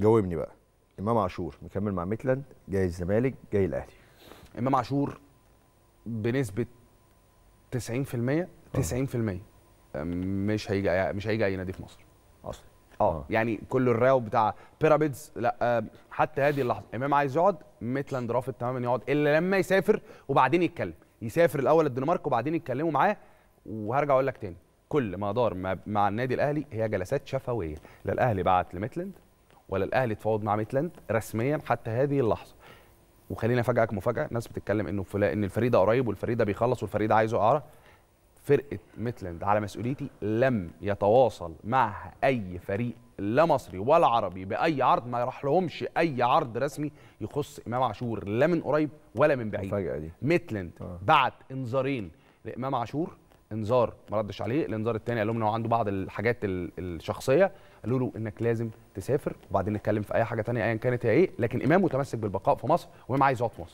جاوبني بقى امام عاشور مكمل مع ميتلاند جاي الزمالك جاي الاهلي امام عاشور بنسبه 90% 90% آه. مش هيجي مش هيجي اي نادي في مصر اصلا اه, آه. يعني كل الراو بتاع بيراميدز لا حتى هذه اللحظه امام عايز يقعد ميتلاند رافض تماما يقعد الا لما يسافر وبعدين يتكلم يسافر الاول الدنمارك وبعدين يتكلموا معاه وهرجع اقول لك تاني كل ما دار مع النادي الاهلي هي جلسات شفويه لا الاهلي بعت لميتلاند ولا الاهلي تفاوض مع ميتلاند رسميا حتى هذه اللحظه وخليني افاجئك مفاجاه ناس بتتكلم انه فلا ان الفريق ده قريب والفريق ده بيخلص والفريق ده عايزه اعاره فرقه ميتلاند على مسؤوليتي لم يتواصل معها اي فريق لا مصري ولا عربي باي عرض ما راح لهمش اي عرض رسمي يخص امام عاشور لا من قريب ولا من بعيد مفاجاه دي ميتلاند آه. بعت انذارين لامام عاشور انذار ما ردش عليه الانذار الثاني قال لهم ان هو عنده بعض الحاجات الشخصيه قالوا له انك لازم تسافر وبعدين نتكلم في اي حاجه ثانيه ايا كانت هي ايه لكن امام متمسك بالبقاء في مصر وامام عايز يقعد في مصر